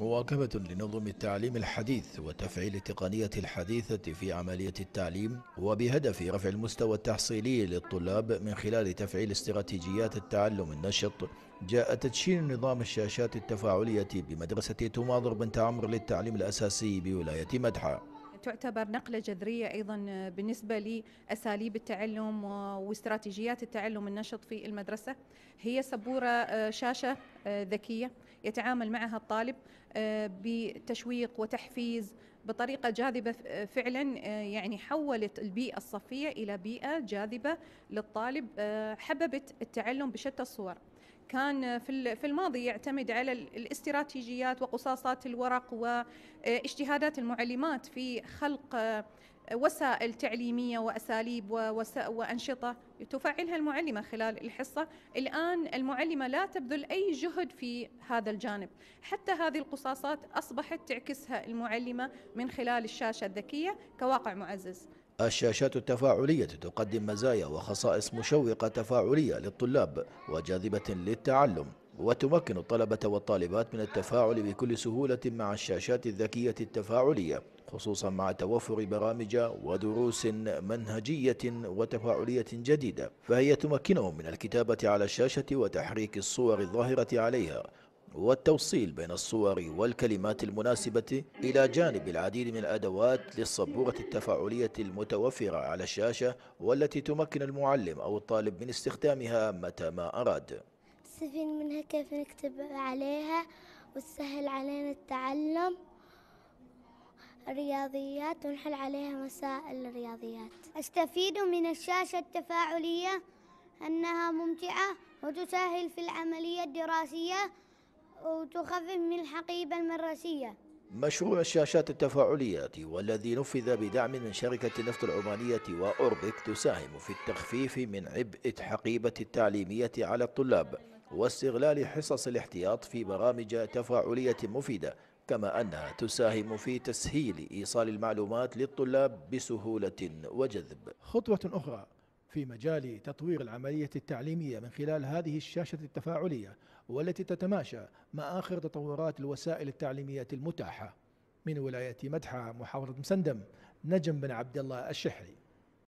مواكبة لنظم التعليم الحديث وتفعيل التقنية الحديثة في عملية التعليم وبهدف رفع المستوى التحصيلي للطلاب من خلال تفعيل استراتيجيات التعلم النشط جاء تدشين نظام الشاشات التفاعلية بمدرسة توماضر بنت عمرو للتعليم الأساسي بولاية مدحة تعتبر نقلة جذرية أيضا آه، بالنسبة لأساليب التعلم واستراتيجيات التعلم النشط في المدرسة هي سبورة آه، شاشة آه، ذكية يتعامل معها الطالب بتشويق وتحفيز بطريقة جاذبة فعلا يعني حولت البيئة الصفية إلى بيئة جاذبة للطالب حببت التعلم بشتى الصور كان في الماضي يعتمد على الاستراتيجيات وقصاصات الورق واجتهادات المعلمات في خلق آه، وسائل تعليمية وأساليب وأنشطة تفعلها المعلمة خلال الحصة الآن المعلمة لا تبذل أي جهد في هذا الجانب حتى هذه القصاصات أصبحت تعكسها المعلمة من خلال الشاشة الذكية كواقع معزز الشاشات التفاعلية تقدم مزايا وخصائص مشوقة تفاعلية للطلاب وجاذبة للتعلم وتمكن الطلبة والطالبات من التفاعل بكل سهولة مع الشاشات الذكية التفاعلية خصوصا مع توفر برامج ودروس منهجية وتفاعلية جديدة فهي تمكنهم من الكتابة على الشاشة وتحريك الصور الظاهرة عليها والتوصيل بين الصور والكلمات المناسبة إلى جانب العديد من الأدوات للسبورة التفاعلية المتوفرة على الشاشة والتي تمكن المعلم أو الطالب من استخدامها متى ما أراد نستفيد منها كيف نكتب عليها وتسهل علينا التعلم الرياضيات ونحل عليها مسائل الرياضيات أستفيد من الشاشة التفاعلية أنها ممتعة وتسهل في العملية الدراسية وتخفف من الحقيبة المراسية مشروع الشاشات التفاعلية والذي نفذ بدعم من شركة النفط العمانية وأوربك تساهم في التخفيف من عبء الحقيبة التعليمية على الطلاب واستغلال حصص الاحتياط في برامج تفاعلية مفيدة كما أنها تساهم في تسهيل إيصال المعلومات للطلاب بسهولة وجذب خطوة أخرى في مجال تطوير العملية التعليمية من خلال هذه الشاشة التفاعلية والتي تتماشى مع آخر تطورات الوسائل التعليمية المتاحة من ولاية مدحة محافظة مسندم نجم بن عبد الله الشحري